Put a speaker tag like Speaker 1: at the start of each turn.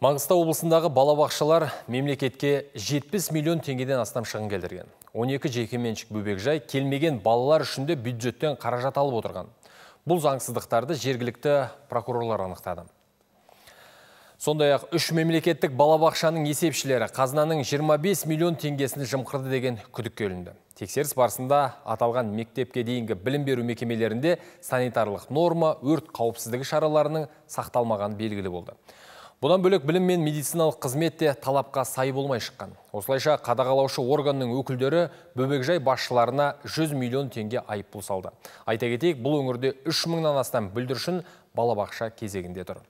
Speaker 1: Маңғыстау облысындағы балабақшалар мемлекетке 70 миллион теңгеден астам шығын келдірген. 12 жекеменшік бөбекжай келмеген балалар үшін де бюджеттен қаражат алып отырған. Бұл заңсыздықтарды жергілікті прокурорлар анықтады. Сондай ақ үш мемлекеттік балабақшаның есепшілері қазынаның 25 миллион теңгесін жымқырды деген күдік көлінді. Тексеріс барысында аталған мектепке дейінгі білім беру мекемелерінде санитарлық норма өрт қауіпсіздігі шараларының сақталмаған белгілі болды. Бұдан бөлек білім мен медициналық қызметте талапқа сай болмай шыққан. Осылайша қадағалаушы органның өкілдері бөбекжай басшыларына 100 миллион теңге айыппұл салды. Айта кетейік, бұл өңірде 3 мыңнан астам бүлдіршін балабақша кезегінде тұр.